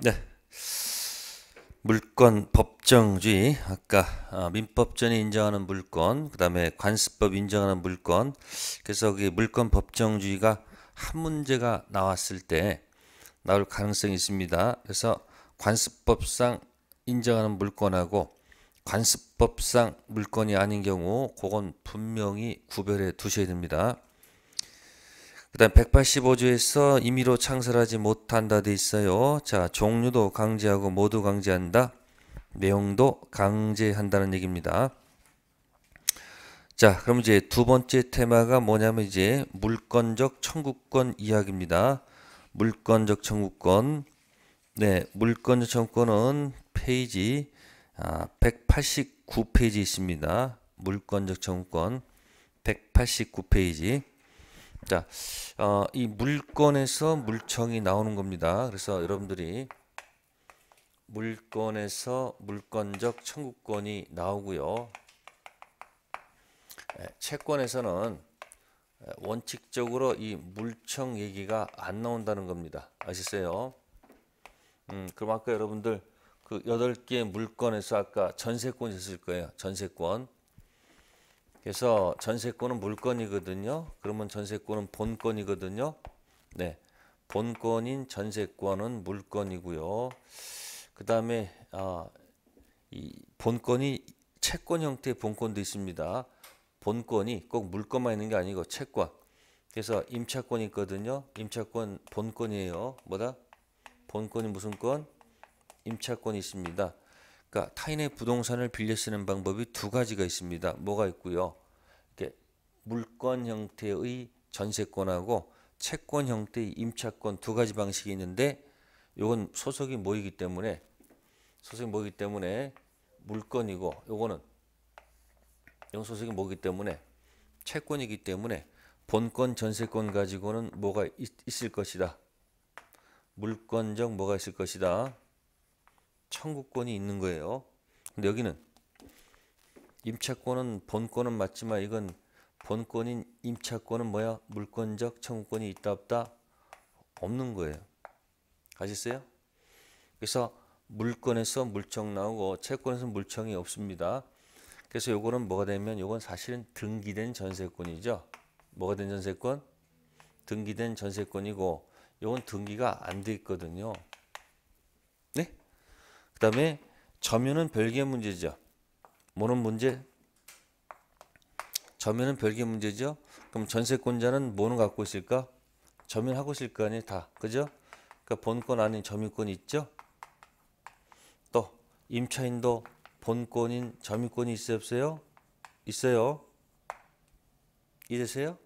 네. 물권 법정주의 아까 어, 민법전이 인정하는 물권 그다음에 관습법 인정하는 물권 그래서 그 물권 법정주의가 한 문제가 나왔을 때 나올 가능성이 있습니다. 그래서 관습법상 인정하는 물권하고 관습법상 물건이 아닌 경우 그건 분명히 구별해 두셔야 됩니다. 그 다음 185조에서 임의로 창설하지 못한다 돼 있어요. 자, 종류도 강제하고 모두 강제한다. 내용도 강제한다는 얘기입니다. 자, 그럼 이제 두 번째 테마가 뭐냐면 이제 물권적 청구권 이야기입니다. 물권적 청구권. 네, 물권적 청구권은 페이지 189페이지 아, 있습니다. 물권적 청구권 189페이지. 자, 어, 이 물건에서 물청이 나오는 겁니다. 그래서 여러분들이 물건에서 물건적 청구권이 나오고요. 예, 채권에서는 예, 원칙적으로 이 물청 얘기가 안 나온다는 겁니다. 아셨어요 음, 그럼 아까 여러분들 그 8개의 물건에서 아까 전세권 이 했을 거예요. 전세권. 그래서 전세권은 물건이거든요. 그러면 전세권은 본건이거든요. 네. 본건인 전세권은 물건이고요. 그 다음에 아, 이 본건이 채권 형태의 본건도 있습니다. 본건이 꼭 물건만 있는 게 아니고 채권. 그래서 임차권이 있거든요. 임차권 본건이에요. 뭐다? 본건이 무슨 건? 임차권이 있습니다. 그러니까 타인의 부동산을 빌려 쓰는 방법이 두 가지가 있습니다. 뭐가 있고요. 이렇게 물건 형태의 전세권하고 채권 형태의 임차권 두 가지 방식이 있는데 요건 소속이 모이기 때문에 소속이 모이기 때문에 물건이고 요거는 영 소속이 모이기 때문에 채권이기 때문에 본권 전세권 가지고는 뭐가 있, 있을 것이다. 물건적 뭐가 있을 것이다. 청구권이 있는 거예요. 근데 여기는 임차권은 본권은 맞지만 이건 본권인 임차권은 뭐야? 물권적 청구권이 있다 없다? 없는 거예요. 아셨어요? 그래서 물권에서 물청 나오고 채권에서 물청이 없습니다. 그래서 요거는 뭐가 되면 요건 사실은 등기된 전세권이죠. 뭐가 된 전세권? 등기된 전세권이고 요건 등기가 안 돼 있거든요. 그 다음에 점유는 별개 문제죠. 뭐는 문제? 점유는 별개 문제죠. 그럼 전세권자는 뭐는 갖고 있을까? 점유하고 있을 거 아니에요. 다. 그죠? 그러니까 본권 아닌 점유권이 있죠. 또 임차인도 본권인 점유권이 있어요? 없어요? 있어요. 이해세요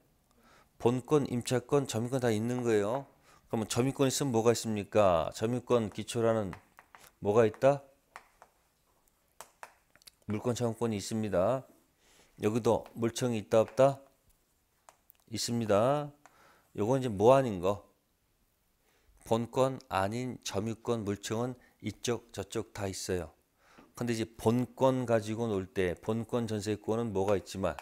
본권, 임차권, 점유권 다 있는 거예요. 그러면 점유권 있으면 뭐가 있습니까? 점유권 기초라는 뭐가 있다? 물권 채권이 있습니다. 여기도 물청이 있다 없다? 있습니다. 요건 이제 무한인 거. 본권 아닌 점유권 물청은 이쪽 저쪽 다 있어요. 근데 이제 본권 가지고 놀 때 본권 전세권은 뭐가 있지만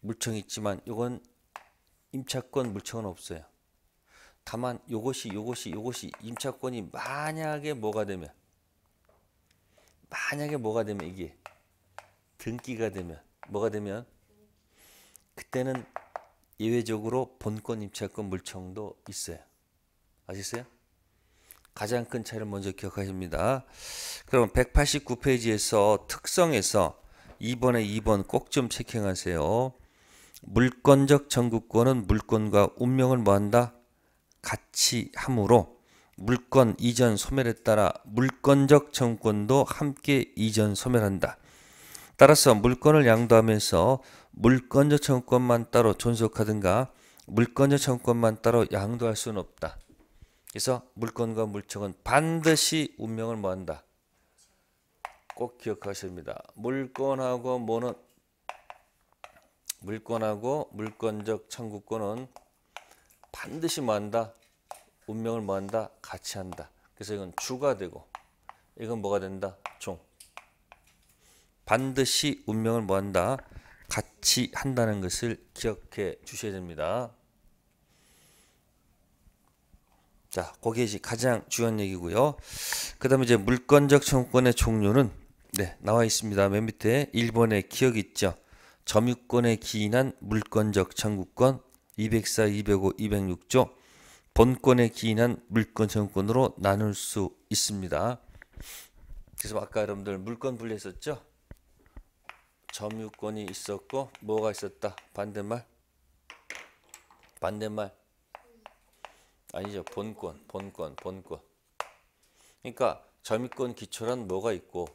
물청 있지만 요건 임차권 물청은 없어요. 다만 요것이 요것이 요것이 임차권이 만약에 뭐가 되면 만약에 뭐가 되면 이게 등기가 되면 뭐가 되면 그때는 예외적으로 본권 임차권 물청도 있어요. 아시겠어요? 가장 큰 차를 먼저 기억하십니다. 그럼 189페이지에서 특성에서 2번에 2번 꼭 좀 체킹하세요. 물권적 전국권은 물권과 운명을 뭐한다? 같이 함으로 물권 이전 소멸에 따라 물권적 정권도 함께 이전 소멸한다. 따라서 물권을 양도하면서 물권적 정권만 따로 존속하든가 물권적 정권만 따로 양도할 수는 없다. 그래서 물권과 물청은 반드시 운명을 모한다. 꼭 기억하십니다. 물권하고 뭐는 물권하고 물권적 청구권은 반드시 모한다. 운명을 뭐한다? 같이 한다. 그래서 이건 주가 되고 이건 뭐가 된다? 종. 반드시 운명을 뭐한다? 같이 한다는 것을 기억해 주셔야 됩니다. 자, 거게 이제 가장 중요한 얘기고요. 그 다음에 이제 물건적 청구권의 종류는 네, 나와 있습니다. 맨 밑에 1번의 기억 있죠. 점유권에 기인한 물건적 청구권 204, 205, 206조 본권에 기인한 물권 정권으로 나눌 수 있습니다. 그래서 아까 여러분들 물권 분리했었죠? 점유권이 있었고 뭐가 있었다? 반대말? 반대말? 아니죠. 본권, 본권, 본권. 그러니까 점유권 기초란 뭐가 있고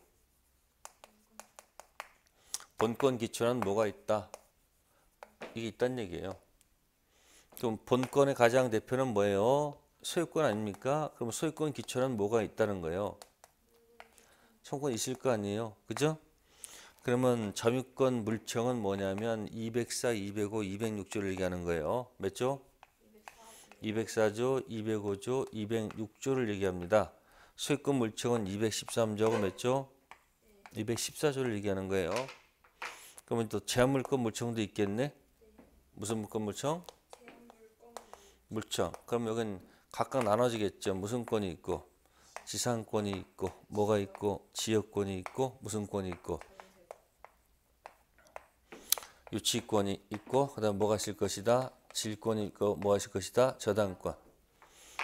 본권 기초란 뭐가 있다? 이게 있단 얘기예요. 좀 본권의 가장 대표는 뭐예요? 소유권 아닙니까? 그럼 소유권 기초는 뭐가 있다는 거예요? 청권 구 있을 거 아니에요. 그죠? 그러면 점유권 물청은 뭐냐면 204, 205, 206조를 얘기하는 거예요. 몇 조? 204조, 205조, 206조를 얘기합니다. 소유권 물청은 213조고 몇 조? 214조를 얘기하는 거예요. 그러면 또재한물권 물청도 있겠네? 무슨 물권 물청? 물청. 그럼 여긴 각각 나눠지겠죠. 무슨 권이 있고 지상권이 있고 뭐가 있고 지역권이 있고 무슨 권이 있고 유치권이 있고 그다음 뭐가 있을 것이다. 질권이 있고 뭐가 있을 것이다. 저당권.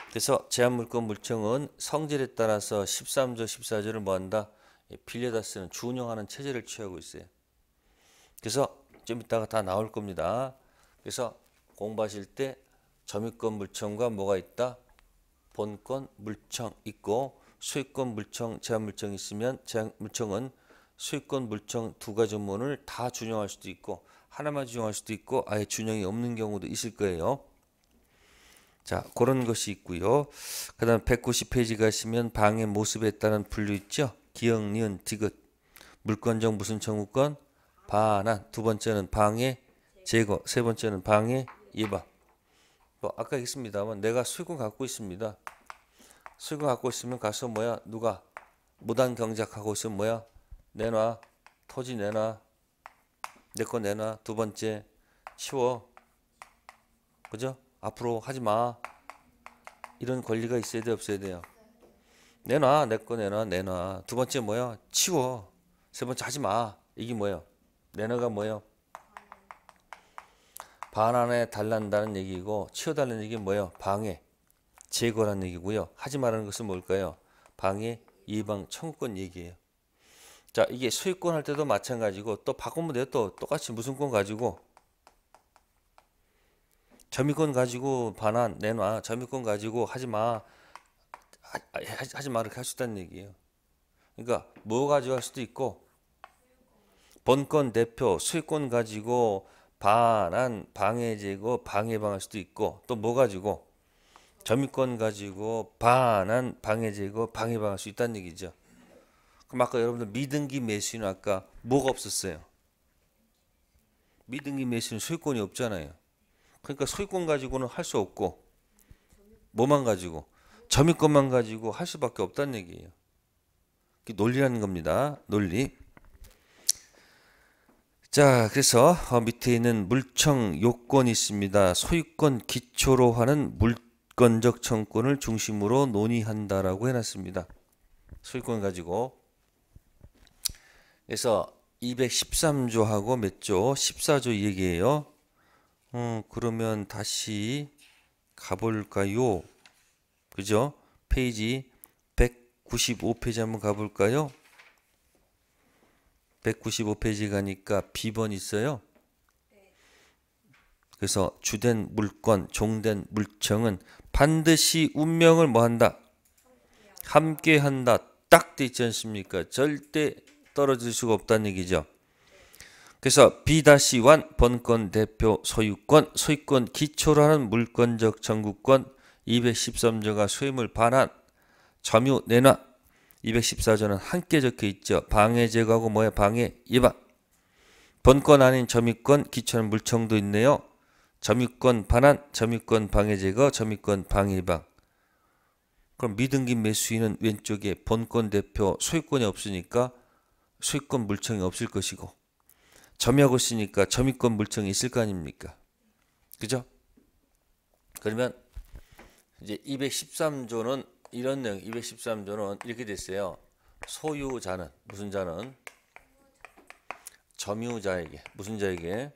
그래서 제한물권 물청은 성질에 따라서 13조 14조를 뭐한다? 빌려다 쓰는 준용하는 체제를 취하고 있어요. 그래서 좀 이따가 다 나올 겁니다. 그래서 공부하실 때 점유권 물청과 뭐가 있다? 본권 물청 있고 수익권 물청, 제한 물청 있으면 제한 물청은 수익권 물청 두 가지 원을 다 준용할 수도 있고 하나만 준용할 수도 있고 아예 준용이 없는 경우도 있을 거예요. 자, 그런 것이 있고요. 그다음 190페이지 가시면 방의 모습에 따른 분류 있죠. 기억, 니은, 디귿. 물권정 무슨 청구권? 반환. 두 번째는 방의 제거. 세 번째는 방의 예방. 또 뭐 아까 했습니다만 내가 수익금 갖고 있습니다. 수익금 갖고 있으면 가서 뭐야 누가 무단 경작하고 있으면 뭐야 내놔 토지 내놔 내 거 내놔 두 번째 치워 그죠 앞으로 하지 마 이런 권리가 있어야 돼 없어야 돼요 내놔 내 거 내놔 내놔 두 번째 뭐야 치워 세 번째 하지 마 이게 뭐예요 내놔가 뭐예요 반환에 달란다는 얘기고 치워달라는 얘기는 뭐예요? 방해, 제거라는 얘기고요. 하지 말라는 것은 뭘까요? 방해, 예방, 청구권 얘기예요. 자, 이게 소유권 할 때도 마찬가지고 또 바꾸면 돼요. 또 똑같이 무슨 권 가지고 점유권 가지고 반환 내놔. 점유권 가지고 하지 마. 하, 하 하지 마 이렇게 할 수 있다는 얘기예요. 그러니까 뭐 가지고 할 수도 있고 본권 대표 수익권 가지고 반한 방해제고 방해방할 수도 있고 또 뭐 가지고 점유권 가지고 반한 방해제고 방해방할 수 있다는 얘기죠. 그럼 아까 여러분들 미등기 매수는 아까 뭐가 없었어요? 미등기 매수는 소유권이 없잖아요. 그러니까 소유권 가지고는 할 수 없고 뭐만 가지고 점유권만 가지고 할 수밖에 없다는 얘기예요. 논리라는 겁니다. 논리. 자, 그래서 어, 밑에 있는 물청 요건이 있습니다. 소유권 기초로 하는 물건적 청권을 중심으로 논의한다라고 해놨습니다. 소유권 가지고. 그래서 213조하고 몇 조? 14조 얘기예요. 음, 그러면 다시 가볼까요? 그죠? 페이지 195페이지 한번 가볼까요? 195페이지 가니까 비번 있어요. 그래서 주된 물건, 종된 물정은 반드시 운명을 뭐한다? 함께한다. 딱돼지 않습니까? 절대 떨어질 수가 없다는 얘기죠. 그래서 B-1 번권 대표 소유권, 소유권 기초로 하는 물권적 전국권 213조가 수임을 반한 점유 내놔 214조는 함께 적혀 있죠. 방해 제거하고 뭐에 방해 예방. 본권 아닌 점유권 기초는 물청도 있네요. 점유권 반환, 점유권 방해 제거, 점유권 방해 예방. 그럼 미등기 매수인은 왼쪽에 본권 대표 소유권이 없으니까 소유권 물청이 없을 것이고 점유하고 있으니까 점유권 물청이 있을 거 아닙니까? 그죠? 그러면 이제 213조는 이런 내용 213조는 이렇게 됐어요. 소유자는 무슨 자는 점유자에게 무슨 자에게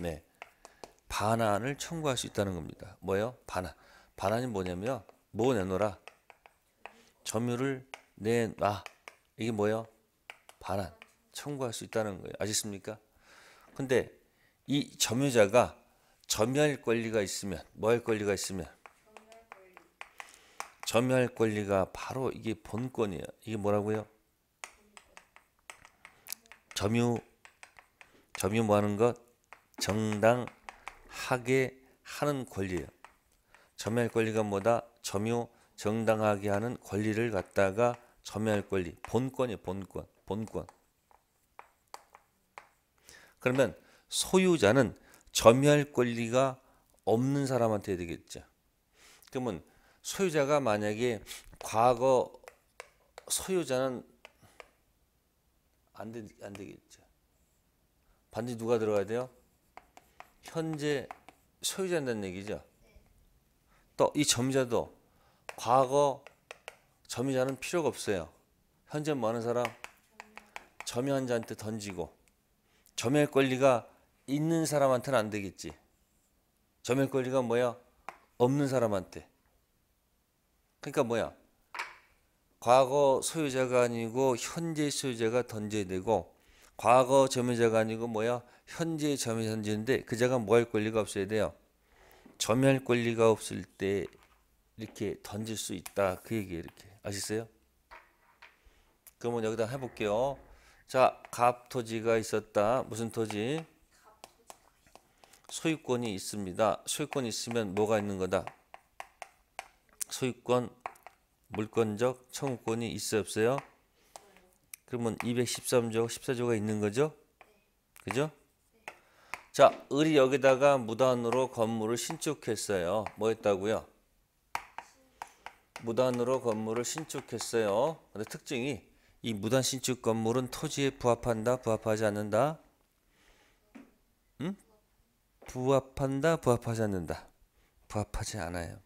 네 반환을 청구할 수 있다는 겁니다. 뭐요? 반환. 반환이 뭐냐면 뭐 내놓라. 점유를 내놔. 이게 뭐요? 반환. 청구할 수 있다는 거예요. 아시습니까? 근데 이 점유자가 점유할 권리가 있으면 뭐할 권리가 있으면 점유할 권리가 바로 이게 본권이에요. 이게 뭐라고요? 점유 점유 뭐 하는 것 정당하게 하는 권리예요. 점유할 권리가 뭐다? 점유 정당하게 하는 권리를 갖다가 점유할 권리 본권이 본권 본권 그러면 소유자는 점유할 권리가 없는 사람한테 되겠죠. 그러면 소유자가 만약에 과거 소유자는 안, 되, 안 되겠죠. 반드시 누가 들어가야 돼요? 현재 소유자인다는 얘기죠. 또 이 점유자도 과거 점유자는 필요가 없어요. 현재 뭐 하는 사람? 점유한 자한테 던지고 점유할 권리가 있는 사람한테는 안 되겠지. 점유할 권리가 뭐야? 없는 사람한테. 그러니까 뭐야? 과거 소유자가 아니고 현재 소유자가 던져야 되고 과거 점유자가 아니고 뭐야? 현재 점유자인데 그자가 뭐 할 권리가 없어야 돼요. 점유할 권리가 없을 때 이렇게 던질 수 있다. 그 얘기 이렇게 아시어요 그러면 여기다 해볼게요. 자, 갑 토지가 있었다. 무슨 토지? 소유권이 있습니다. 소유권이 있으면 뭐가 있는 거다? 소유권, 물권적, 청구권이 있어요 없어요? 그러면 213조, 14조가 있는 거죠? 그죠? 자, 을이 여기다가 무단으로 건물을 신축했어요. 뭐 했다고요? 무단으로 건물을 신축했어요. 근데 특징이 이 무단 신축 건물은 토지에 부합한다, 부합하지 않는다. 응? 부합한다, 부합하지 않는다. 부합하지 않아요.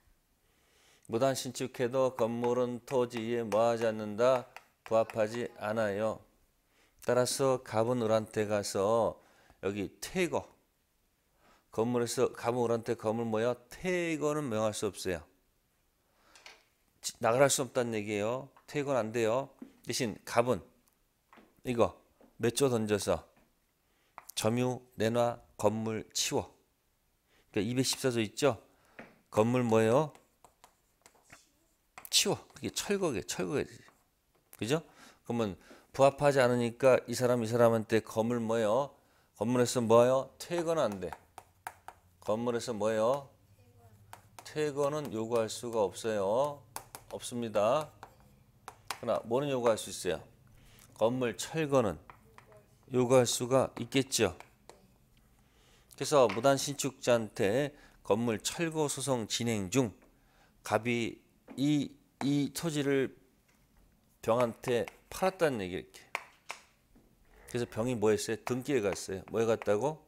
무단 신축해도 건물은 토지에 모하지 않는다 부합하지 않아요. 따라서 갑은 을한테 가서 여기 퇴거 건물에서 갑은 을한테 건물 뭐야 퇴거는 명할 수 없어요. 나갈 수 없다는 얘기예요. 퇴거는 안 돼요. 대신 갑은 이거 몇조 던져서 점유 내놔 건물 치워. 그러니까 214조 있죠. 건물 뭐예요? 치워. 그게 철거게, 철거게. 해 그죠? 그러면 부합하지 않으니까 이 사람 이 사람한테 건물 뭐요? 건물에서 뭐요? 퇴거는 안 돼. 건물에서 뭐요? 퇴거는 요구할 수가 없어요. 없습니다. 그러나 뭐는 요구할 수 있어요? 건물 철거는 요구할 수가 있겠죠. 그래서 무단 신축자한테 건물 철거 소송 진행 중 갑이 이이 토지를 병한테 팔았다는 얘기 이렇게. 그래서 병이 뭐 했어요? 등기에 갔어요. 뭐에 갔다고?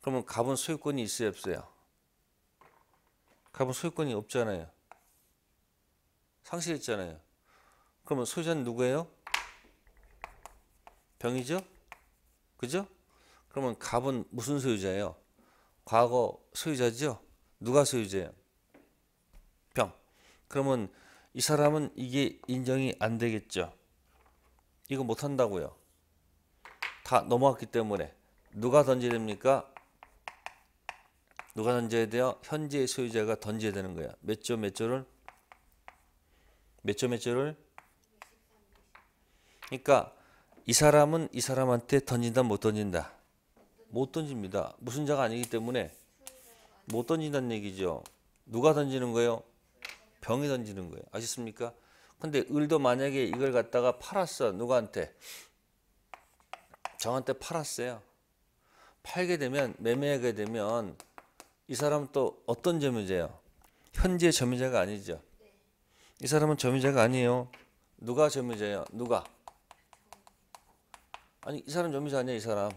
그러면 가본 소유권이 있어요, 없어요? 가본 소유권이 없잖아요. 상실했잖아요. 그러면 소유자는 누구예요? 병이죠? 그죠? 그러면 갑은 무슨 소유자예요? 과거 소유자죠? 누가 소유자예요? 그러면 이 사람은 이게 인정이 안 되겠죠. 이거 못 한다고요. 다 넘어왔기 때문에 누가 던져야 됩니까? 누가 던져야 돼요? 현재의 소유자가 던져야 되는 거야. 몇조몇 조를? 몇조몇 조를? 그러니까 이 사람은 이 사람한테 던진다 못 던진다? 못 던집니다. 무슨 자가 아니기 때문에 못 던진다는 얘기죠. 누가 던지는 거예요? 병에 던지는 거예요. 아셨습니까? 근데 을도 만약에 이걸 갖다가 팔았어. 누구한테? 정한테 팔았어요. 팔게 되면 매매하게 되면 이 사람은 또 어떤 점유자예요? 현재 점유자가 아니죠. 이 사람은 점유자가 아니에요. 누가 점유자예요? 누가? 아니 이 사람 점유자 아니야 이 사람.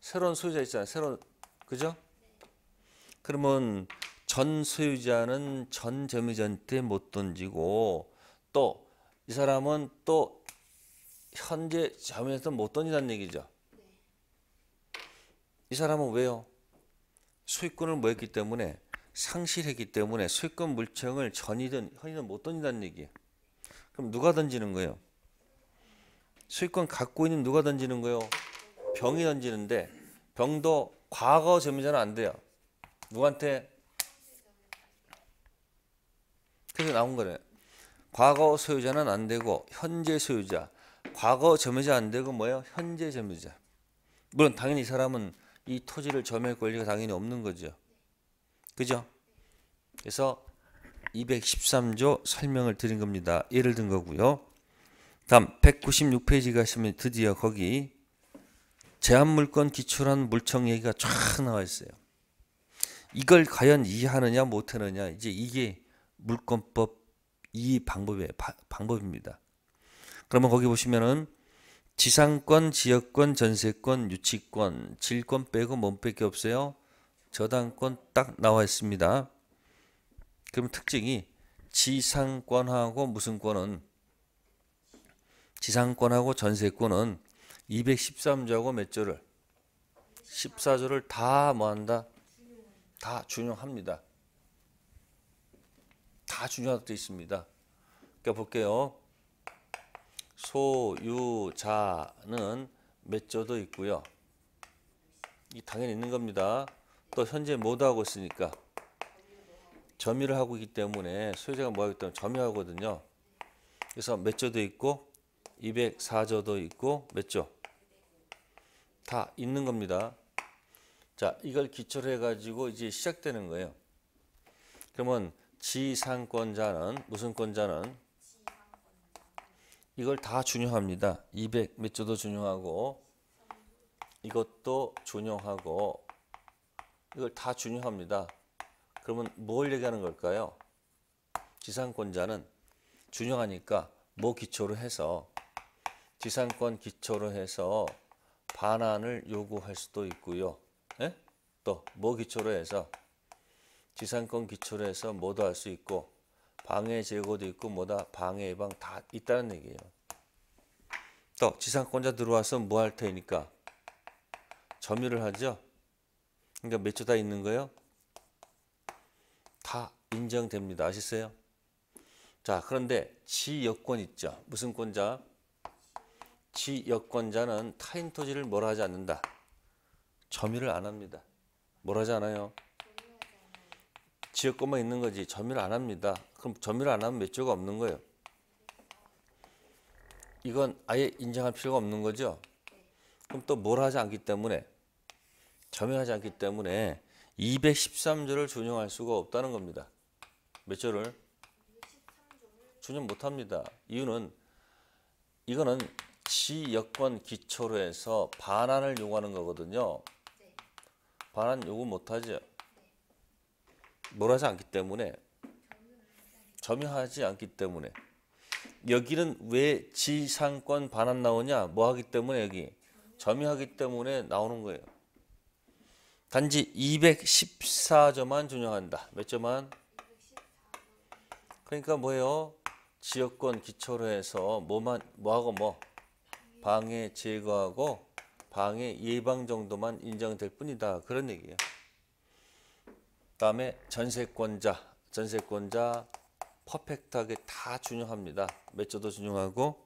새로운 소유자 있잖아요. 새로운 그죠? 그러면 전 소유자는 전 점유자한테 못 던지고 또 이 사람은 또 현재 점유자한테 못 던지다는 얘기죠. 이 사람은 왜요? 수익권을 뭐했기 때문에 상실했기 때문에 수익권 물청을 전이든 현이든 못 던진다는 얘기예요. 그럼 누가 던지는 거예요? 수익권 갖고 있는 누가 던지는 거예요? 병이 던지는데 병도 과거 점유자는 안 돼요. 누구한테? 그래서 나온 거네. 과거 소유자는 안 되고 현재 소유자. 과거 점유자 안 되고 뭐예요? 현재 점유자. 물론 당연히 이 사람은 이 토지를 점유할 권리가 당연히 없는 거죠. 그죠? 그래서 213조 설명을 드린 겁니다. 예를 든 거고요. 다음 196페이지 가시면 드디어 거기 제한물권 기출한 물청 얘기가 쫙 나와 있어요. 이걸 과연 이해하느냐 못하느냐 이제 이게 물권법 이 방법에 방법입니다. 그러면 거기 보시면은 지상권, 지역권, 전세권, 유치권, 질권 빼고 몸빼기 없어요. 저당권 딱 나와 있습니다. 그럼 특징이 지상권하고 무슨 권은 지상권하고 전세권은 213조하고 몇 조를 14조를 다 뭐한다? 다 준용합니다. 다 중요하게 있습니다. 그러니까 볼게요. 소유자는 몇조도 있고요. 이 당연히 있는 겁니다. 또 현재 뭐도 하고 있으니까 점유를 하고 있기 때문에 소유자가 뭐 하기 때문에 점유하거든요. 그래서 몇 조도 있고 204조도 있고 몇 조? 다 있는 겁니다. 자, 이걸 기초로 해가지고 이제 시작되는 거예요. 그러면 지상권자는 무슨 권자는 이걸 다 중요합니다. 200몇 조도 중요하고 이것도 중요하고 이걸 다 중요합니다. 그러면 뭘 얘기하는 걸까요? 지상권자는 중요하니까 뭐 기초로 해서 지상권 기초로 해서 반환을 요구할 수도 있고요. 예? 또뭐 기초로 해서 지상권 기초로 해서 뭐도 할 수 있고 방해 제고도 있고 뭐다 방해 예방 다 있다는 얘기예요. 또 지상권자 들어와서 뭐 할 테니까 점유를 하죠. 그러니까 몇조다 있는 거예요? 다 인정됩니다. 아시세요? 자 그런데 지여권 있죠. 무슨 권자? 지여권자는 타인 토지를 뭐라 하지 않는다. 점유를 안 합니다. 뭐라 하지 않아요? 지역권만 있는 거지 점유를 안 합니다. 그럼 점유를 안 하면 몇조가 없는 거예요. 이건 아예 인정할 필요가 없는 거죠. 그럼 또 뭘 하지 않기 때문에 점유하지 않기 때문에 213조를 준용할 수가 없다는 겁니다. 몇 조를? 준용 못합니다. 이유는 이거는 지여권 기초로 해서 반환을 요구하는 거거든요. 네. 반환 요구 못하죠. 몰아서 않기 때문에 점유하지 않기 때문에 여기는 왜 지상권 반환 나오냐? 뭐 하기 때문에 여기 점유하기 때문에 나오는 거예요. 단지 214점만 준용한다. 몇 점만? 그러니까 뭐예요? 지역권 기초로 해서 뭐만 뭐하고 뭐 방해 제거하고 방해 예방 정도만 인정될 뿐이다. 그런 얘기예요. 다음에 전세권자, 전세권자 퍼펙트하게 다중요합니다몇 조도 준용하고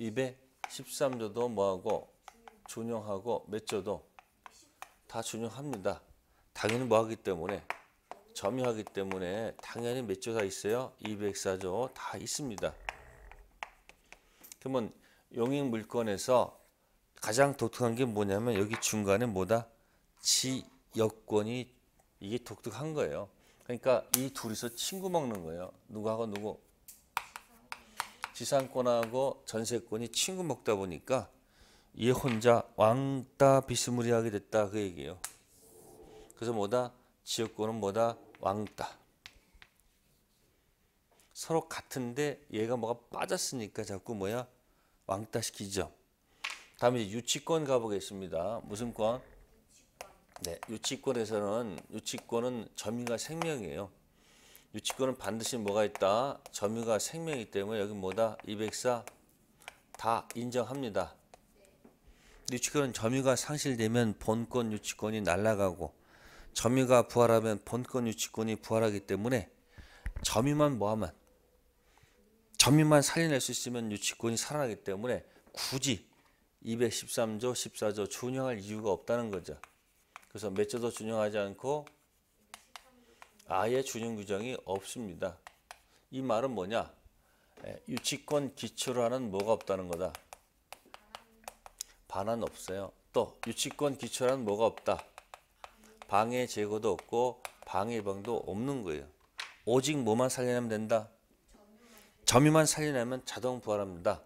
213조도 뭐하고 준용하고 몇 조도 다 준용합니다. 당연히 뭐하기 때문에 점유하기 때문에 당연히 몇조다 있어요? 204조 다 있습니다. 그러면 용익 물건에서 가장 독특한 게 뭐냐면 여기 중간에 뭐다? 지역권이 이게 독특한 거예요. 그러니까 이 둘이서 친구 먹는 거예요. 누구하고 누구? 지상권하고 전세권이 친구 먹다 보니까 얘 혼자 왕따 비스무리하게 됐다 그 얘기예요. 그래서 뭐다? 지역권은 뭐다? 왕따. 서로 같은데 얘가 뭐가 빠졌으니까 자꾸 뭐야? 왕따시키죠. 다음에 유치권 가보겠습니다. 무슨 권? 네, 유치권에서는 유치권은 점유가 생명이에요. 유치권은 반드시 뭐가 있다? 점유가 생명이기 때문에 여기 뭐다? 204 다 인정합니다. 유치권은 점유가 상실되면 본권 유치권이 날아가고 점유가 부활하면 본권 유치권이 부활하기 때문에 점유만 뭐하면 점유만 살려낼 수 있으면 유치권이 살아나기 때문에 굳이 213조 14조 준용할 이유가 없다는 거죠. 그래서 매체도 준용하지 않고 아예 준용 규정이 없습니다. 이 말은 뭐냐? 예, 유치권 기초로 하는 뭐가 없다는 거다. 반환 없어요. 또 유치권 기초라는 뭐가 없다. 방해 제거도 없고 방해방도 없는 거예요. 오직 뭐만 살려내면 된다. 점유만 살려내면 자동 부활합니다.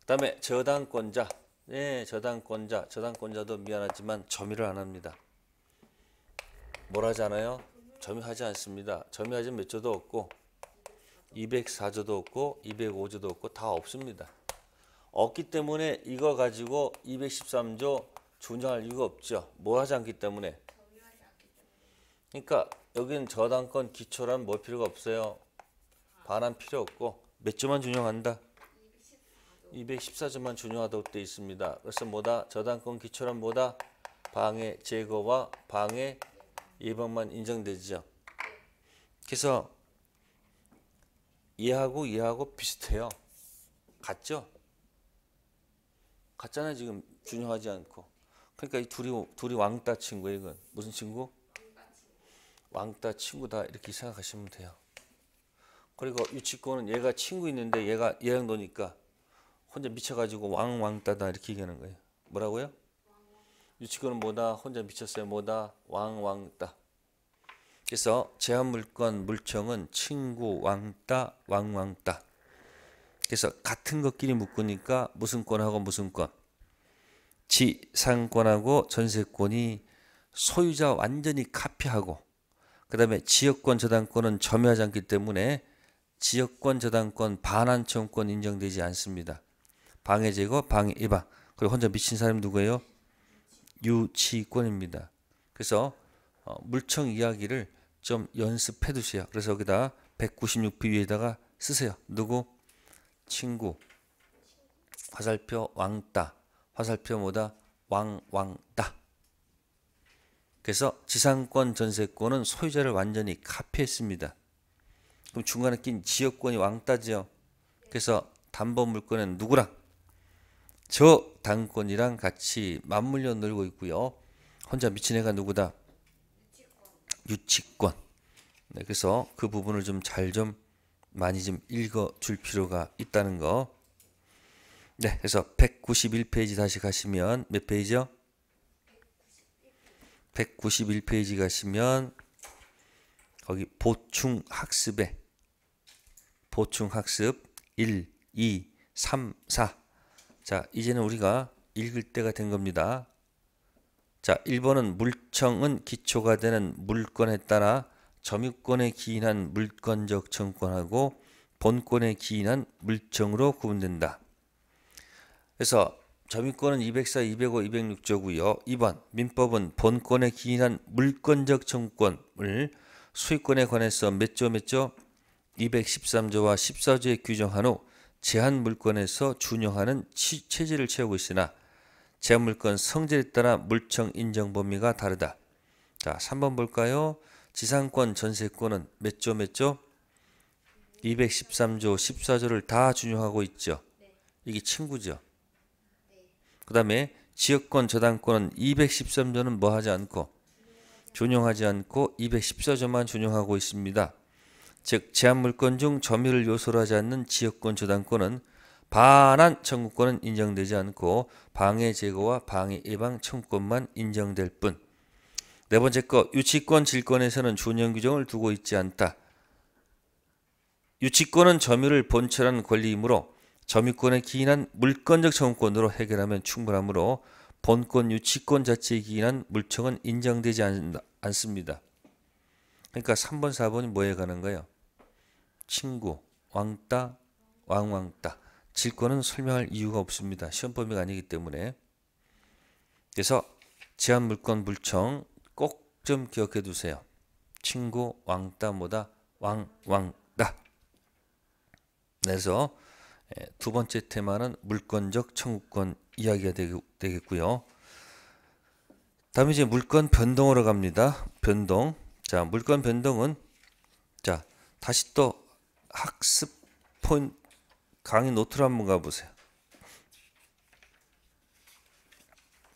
그 다음에 저당권자. 예, 저당권자. 저당권자도 미안하지만 점유를 안 합니다. 뭐라잖아요? 점유하지 않습니다. 점유하지 몇 조도 없고 204조도 없고 205조도 없고 다 없습니다. 없기 때문에 이거 가지고 213조 존중할 이유가 없죠. 뭐 하지 않기 때문에. 그러니까 여기는 저당권 기초란 뭘 뭐 필요가 없어요. 반환 필요 없고 몇 조만 준용한다. 214조만 준용하도록 돼 있습니다. 그래서 뭐다? 저당권 기초란 뭐다? 방해 제거와 방해 예방만 인정되죠. 그래서 얘하고 얘하고 비슷해요. 같죠? 같잖아 지금 중요하지 않고. 그러니까 이 둘이 둘이 왕따 친구 이건 무슨 친구? 왕따 친구다 이렇게 생각하시면 돼요. 그리고 유치권은 얘가 친구 있는데 얘가 얘랑 노니까 혼자 미쳐가지고 왕왕따다 이렇게 얘기하는 거예요. 뭐라고요? 유치권은 뭐다 혼자 미쳤어요 뭐다 왕왕따 그래서 제한물권 물청은 친구 왕따 왕왕따 그래서 같은 것끼리 묶으니까 무슨 권하고 무슨 권 지상권하고 전세권이 소유자 완전히 카피하고 그 다음에 지역권 저당권은 점유하지 않기 때문에 지역권 저당권 반환청권 인정되지 않습니다. 방해 제거, 방해 예방. 그리고 혼자 미친 사람 누구예요? 유치권입니다. 그래서 어, 물청 이야기를 좀 연습해 두세요. 그래서 여기다 196표 위에다가 쓰세요. 누구? 친구. 화살표 왕따. 화살표 뭐다? 왕왕따. 그래서 지상권 전세권은 소유자를 완전히 카피했습니다. 그럼 중간에 낀 지역권이 왕따지요. 그래서 담보 물권은 누구랑? 저 당권이랑 같이 맞물려 놀고 있고요. 혼자 미친 애가 누구다? 유치권. 네, 그래서 그 부분을 좀 잘좀 좀 많이 좀 읽어 줄 필요가 있다는 거. 네, 그래서 191페이지 다시 가시면 몇 페이지요? 191페이지 가시면 거기 보충 학습에 보충 학습 1, 2, 3, 4 자, 이제는 우리가 읽을 때가 된 겁니다. 자, 1번은 물청은 기초가 되는 물권에 따라 점유권에 기인한 물권적 정권하고 본권에 기인한 물청으로 구분된다. 그래서 점유권은 204, 205, 206조고요. 2번 민법은 본권에 기인한 물권적 정권을 수익권에 관해서 몇조 몇조 213조와 14조에 규정한 후 제한 물권에서 준용하는 치, 체질을 채우고 있으나 제한 물권 성질에 따라 물청 인정 범위가 다르다. 자, 3번 볼까요? 지상권 전세권은 몇조 몇조? 213조 14조를 다 준용하고 있죠. 네. 이게 친구죠. 네. 그 다음에 지역권 저당권은 213조는 뭐 하지 않고 준용하지 않고 214조만 준용하고 있습니다. 즉 제한물권 중 점유를 요소로 하지 않는 지역권 저당권은 반환 청구권은 인정되지 않고 방해 제거와 방해 예방 청구권만 인정될 뿐. 네 번째 거 유치권 질권에서는 준영 규정을 두고 있지 않다. 유치권은 점유를 본처라는 권리이므로 점유권에 기인한 물권적 청구권으로 해결하면 충분하므로 본권 유치권 자체에 기인한 물청은 인정되지 않, 않습니다. 그러니까 3번, 4번이 뭐에 가는 거예요? 친구, 왕따, 왕왕따. 질권은 설명할 이유가 없습니다. 시험 범위가 아니기 때문에. 그래서 제한물권물청꼭 좀 기억해 두세요. 친구, 왕따보다 왕왕따. 그래서 예, 두 번째 테마는 물권적 청구권 이야기가 되겠고요. 다음 이제 물권 변동으로 갑니다. 변동. 자, 물권 변동은 자, 다시 또 학습 포인 강의 노트를 한번 가보세요.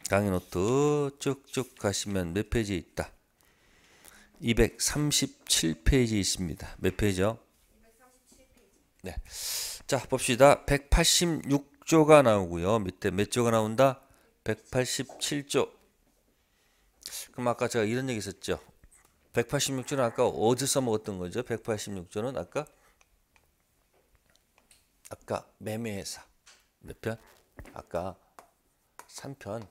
강의 노트 쭉쭉 가시면 몇 페이지 있다. 237페이지 있습니다. 몇 페이지요? 네. 자, 봅시다. 186조가 나오고요. 밑에 몇 조가 나온다? 187조. 그럼 아까 제가 이런 얘기 했었죠. 186조는 아까 어제 써먹었던 거죠. 186조는 아까 아까 매매회사 몇 편? 아까 3편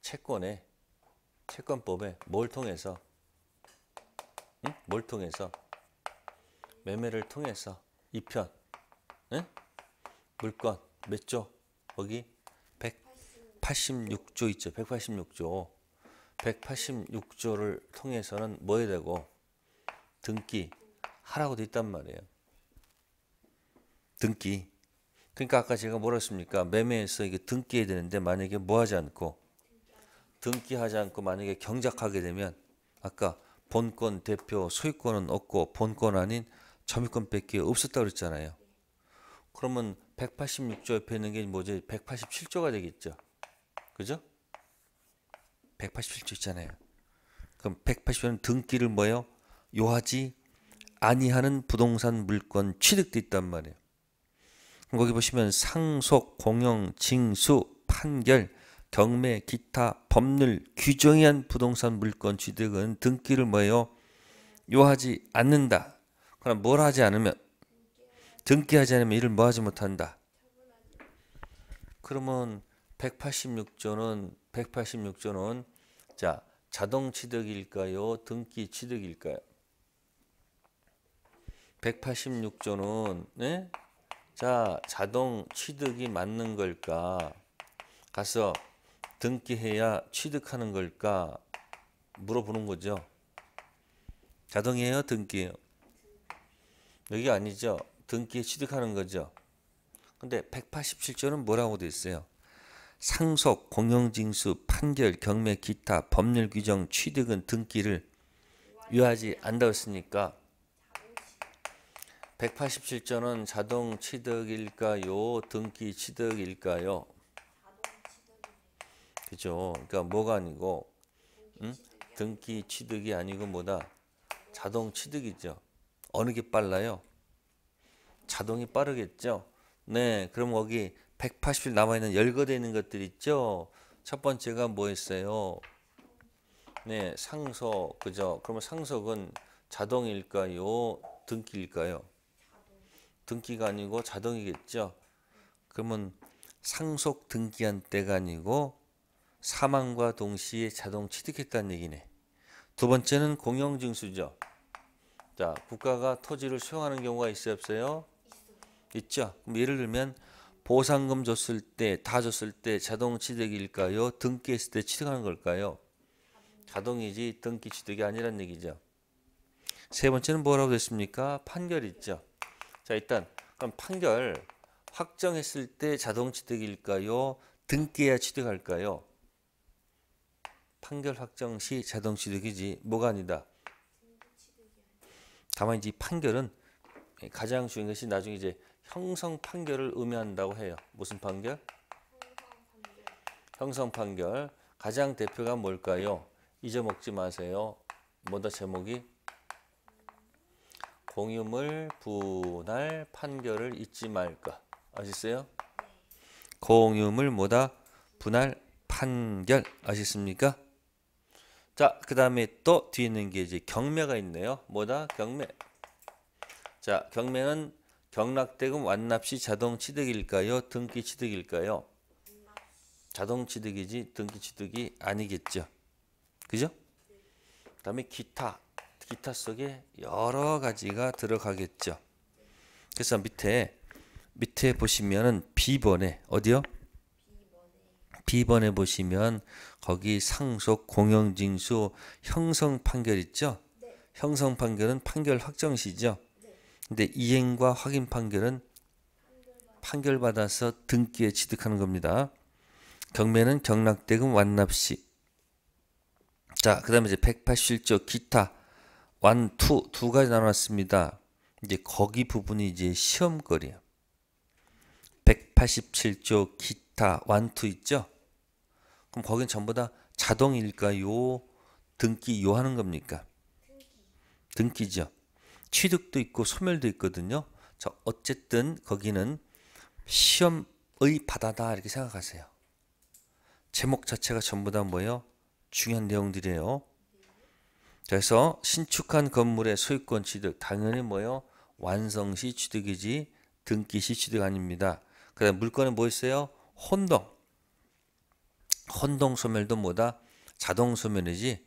채권에 채권법에 뭘 통해서 응? 뭘 통해서 매매를 통해서 2편 응? 물건 몇 조? 거기 186조 있죠. 186조. 186조를 통해서는 뭐 해야 되고 등기 하라고 돼 있단 말이에요. 등기. 그러니까 아까 제가 뭐라했습니까 매매에서 이게 등기해야 되는데 만약에 뭐 하지 않고 등기하지 않고 만약에 경작하게 되면 아까 본권 대표 소유권은 없고 본권 아닌 점유권 뺏기 없었다 그랬잖아요. 그러면 186조 옆에 있는 게 뭐지? 187조가 되겠죠. 그죠? 187조 있잖아요. 그럼 180조는 등기를 뭐예요? 요하지 아니하는 부동산 물권 취득돼 있단 말이에요. 거기 보시면 상속, 공영, 징수, 판결, 경매, 기타, 법률, 규정에 한 부동산 물건 취득은 등기를 뭐예요? 요하지 않는다. 그럼 뭘 하지 않으면? 등기하지 않으면 이를 뭐 하지 못한다. 그러면 186조는 186조는 자 자동 취득일까요? 등기 취득일까요? 186조는 네? 예? 자, 자동 취득이 맞는 걸까? 가서 등기해야 취득하는 걸까? 물어보는 거죠. 자동이에요? 등기예요? 여기 아니죠? 등기에 취득하는 거죠. 근데 187조는 뭐라고 돼 있어요? 상속, 공영징수, 판결, 경매, 기타, 법률 규정, 취득은 등기를 유하지 않다고 했으니까 187조는 자동 취득일까요? 등기 취득일까요? 그죠? 그러니까 뭐가 아니고 응? 등기 취득이 아니고 뭐다? 자동 취득이죠. 어느 게 빨라요? 자동이 빠르겠죠. 네, 그럼 거기 1 8 0 남아 있는 열거되 있는 것들 있죠. 첫 번째가 뭐였어요? 네, 상속 그죠? 그러면 상속은 자동일까요? 등기일까요? 등기가 아니고 자동이겠죠. 그러면 상속 등기한 때가 아니고 사망과 동시에 자동 취득했다는 얘기네. 두 번째는 공영징수죠. 자, 국가가 토지를 수용하는 경우가 있어요, 없어요? 있죠. 그럼 예를 들면 보상금 줬을 때, 다 줬을 때 자동 취득일까요? 등기했을 때 취득하는 걸까요? 자동이지 등기 취득이 아니란 얘기죠. 세 번째는 뭐라고 됐습니까? 판결 있죠. 자, 일단 그럼 판결 확정했을 때 자동 취득일까요? 등기해야 취득할까요? 판결 확정 시 자동 취득이지 뭐가 아니다. 다만 이제 판결은 가장 중요한 것이 나중에 이제 형성 판결을 의미한다고 해요. 무슨 판결? 형성 판결. 가장 대표가 뭘까요? 잊어먹지 마세요. 뭐다 제목이? 공유물 분할 판결을 잊지 말까. 아셨어요? 공유물 뭐다? 분할 판결. 아셨습니까? 자, 그 다음에 또 뒤에 있는 게 이제 경매가 있네요. 뭐다? 경매. 자, 경매는 경락대금 완납시 자동 취득일까요? 등기 취득일까요? 자동 취득이지 등기 취득이 아니겠죠. 그죠? 그다음에 기타 기타 속에 여러 가지가 들어가겠죠. 그래서 밑에 밑에 보시면은 B번에 어디요? B번에 보시면 거기 상속 공영징수 형성 판결 있죠? 네. 형성 판결은 판결 확정 시죠. 네. 근데 이행과 확인 판결은 판결 받아서 등기에 취득하는 겁니다. 경매는 경락대금 완납 시. 자, 그다음에 이제 181조 기타 완, 투, 두 가지 나눴습니다. 이제 거기 부분이 이제 시험거리야. 187조 기타 완투 있죠? 그럼 거긴 전부 다 자동일까요? 등기 요 하는 겁니까? 등기. 죠 취득도 있고 소멸도 있거든요. 자, 어쨌든 거기는 시험의 바다다 이렇게 생각하세요. 제목 자체가 전부 다 뭐예요? 중요한 내용들이에요. 그래서 신축한 건물의 소유권 취득 당연히 뭐요? 완성시 취득이지 등기시 취득 아닙니다. 그다음 물건은 뭐 있어요? 혼동. 혼동 소멸도 뭐다? 자동 소멸이지.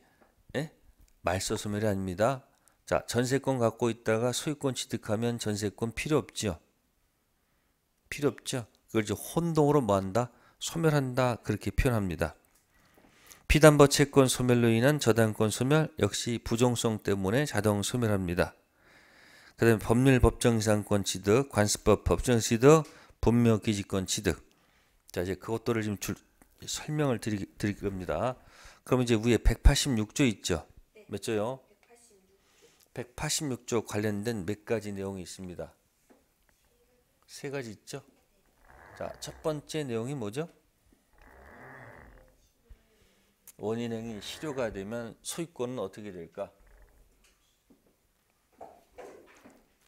예? 말소 소멸이 아닙니다. 자, 전세권 갖고 있다가 소유권 취득하면 전세권 필요 없죠. 필요 없죠. 그걸 이제 혼동으로 뭐 한다? 소멸한다. 그렇게 표현합니다. 피담보 채권 소멸로 인한 저당권 소멸 역시 부정성 때문에 자동 소멸합니다. 그 다음에 법률 법정상권 취득, 관습법 법정 취득, 분묘 기지권 취득. 자, 이제 그것들을 지금 줄, 설명을 드리, 드릴 겁니다. 그럼 이제 위에 186조 있죠? 네. 몇 조요? 186조. 186조 관련된 몇 가지 내용이 있습니다. 세 가지 있죠? 자, 첫 번째 내용이 뭐죠? 원인행이 실효가 되면 소유권은 어떻게 될까?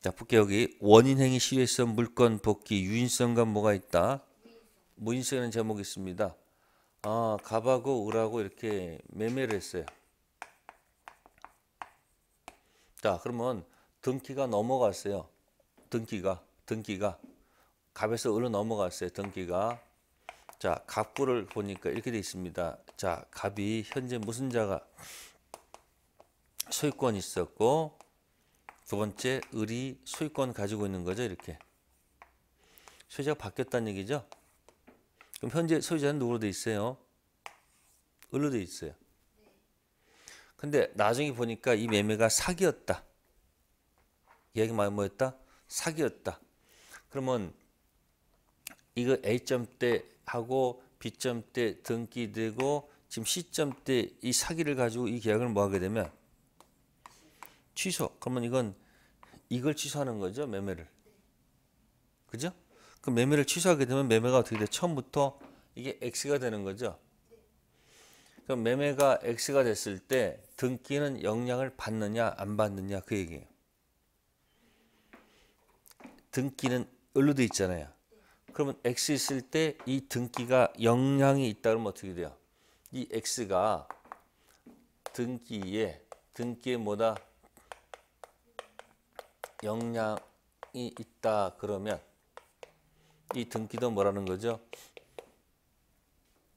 자, 볼게요. 여기 원인행위 실효성, 물건 복귀, 유인성과 뭐가 있다? 무인성이라는 제목이 있습니다. 아, 갑하고 을하고 이렇게 매매를 했어요. 자, 그러면 등기가 넘어갔어요. 등기가, 등기가. 갑에서 을로 넘어갔어요. 등기가. 자, 갑구를 보니까 이렇게 돼 있습니다. 자, 갑이 현재 무슨 자가 소유권 있었고 두 번째 을이 소유권 가지고 있는 거죠, 이렇게. 소유자가 바뀌었다는 얘기죠. 그럼 현재 소유자는 누구로 돼 있어요? 을로 돼 있어요. 근데 나중에 보니까 이 매매가 사기였다. 이야기 말이 뭐였다? 사기였다. 그러면 이거 A점 때 하고 비점 때 등기 되고 지금 시점 때 이 사기를 가지고 이 계약을 뭐 하게 되면 취소. 그러면 이건 이걸 취소하는 거죠 매매를. 그죠? 그 매매를 취소하게 되면 매매가 어떻게 돼? 처음부터 이게 x가 되는 거죠. 그럼 매매가 x가 됐을 때 등기는 영향을 받느냐 안 받느냐 그 얘기예요. 등기는 을로돼 있잖아요. 그러면 x 있을 때 이 등기가 영향이 있다 그러면 어떻게 돼요? 이 x가 등기에 등기에 뭐다 영향이 있다 그러면 이 등기도 뭐라는 거죠?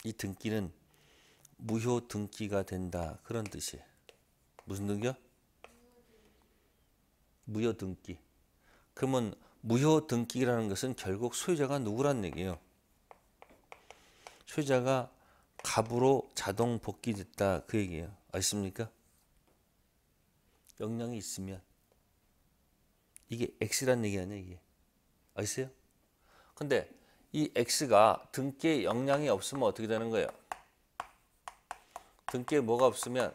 이 등기는 무효 등기가 된다 그런 뜻이 무슨 등기요? 무효 등기. 그러면 무효 등기라는 것은 결국 소유자가 누구란 얘기예요. 소유자가 갑으로 자동 복귀됐다 그 얘기예요. 아십니까? 역량이 있으면 이게 X란 얘기 아니에요 이게. 아세요 근데 이 X가 등기에 역량이 없으면 어떻게 되는 거예요? 등기에 뭐가 없으면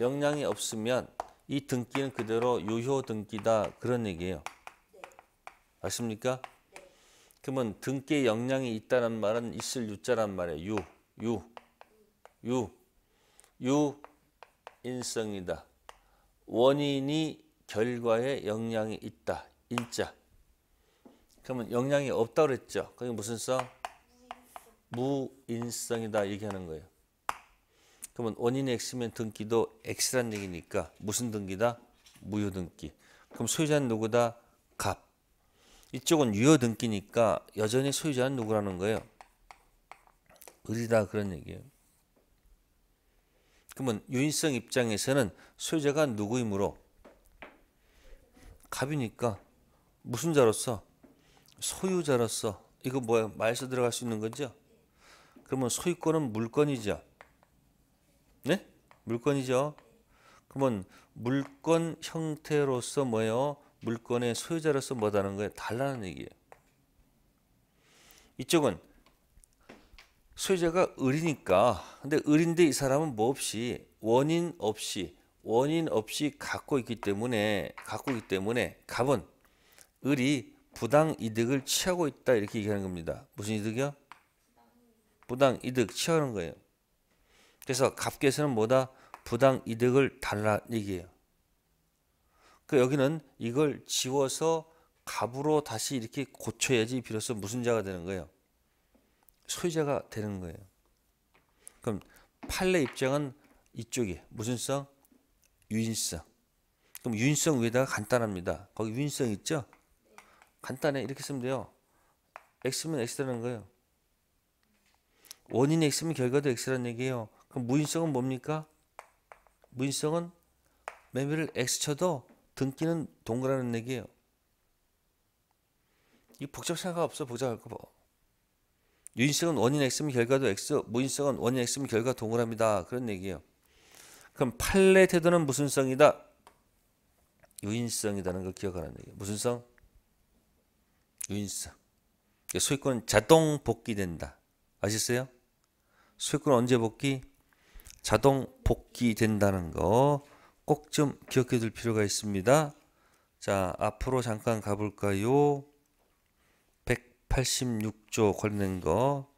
역량이 없으면 이 등기는 그대로 유효 등기다 그런 얘기예요. 맞습니까? 그러면 등께 영양이 있다는 말은 있을 유자란 말이에요. 유, 유, 유, 유 인성이다. 원인이 결과에 영향이 있다. 인자. 그러면 영향이 없다고 그랬죠. 그게 무슨 성? 무인성이다 얘기하는 거예요. 그러면 원인이 X면 등기도 X란 얘기니까 무슨 등기다? 무효등기. 그럼 소유자는 누구다? 이쪽은 유효등기니까 여전히 소유자는 누구라는 거예요? 을이다 그런 얘기예요. 그러면 유인성 입장에서는 소유자가 누구이므로 갑이니까 무슨 자로서 소유자로서 이거 뭐야 말서 들어갈 수 있는 거죠? 그러면 소유권은 물건이죠. 네? 물건이죠. 그러면 물건 형태로서 뭐예요? 물건의 소유자로서 뭐다는 거예요? 달라는 얘기예요. 이쪽은 소유자가 을이니까 근데 을인데 이 사람은 뭐 없이 원인 없이 원인 없이 갖고 있기 때문에 갖고 있기 때문에 갑은 을이 부당 이득을 취하고 있다 이렇게 얘기하는 겁니다. 무슨 이득이요? 부당 이득 취하는 거예요. 그래서 갑계서는 뭐다 부당 이득을 달라 얘기예요. 그 여기는 이걸 지워서 갑으로 다시 이렇게 고쳐야지 비로소 무슨 자가 되는 거예요? 소유자가 되는 거예요. 그럼 팔레 입장은 이쪽이 무슨 성? 유인성. 그럼 유인성 위에다가 간단합니다. 거기 유인성 있죠? 간단해. 이렇게 쓰면 돼요. X면 X라는 거예요. 원인 이 X면 결과도 X라는 얘기예요. 그럼 무인성은 뭡니까? 무인성은 매매를 X 쳐도 등기는 동그라는 얘기예요. 이 복잡 생각 없어 복잡할 거 봐. 유인성은 원인 x면 결과도 x, 무인성은 원인 x면 결과 동그라미다 그런 얘기예요. 그럼 판례 태도는 무슨 성이다? 유인성이라는 걸 기억하라는 얘기예요. 무슨 성? 유인성. 소유권 자동 복귀된다. 아셨어요? 소유권 언제 복귀? 자동 복귀된다는 거. 꼭좀 기억해 둘 필요가 있습니다. 자, 앞으로 잠깐 가볼까요? 186조 관련된 거.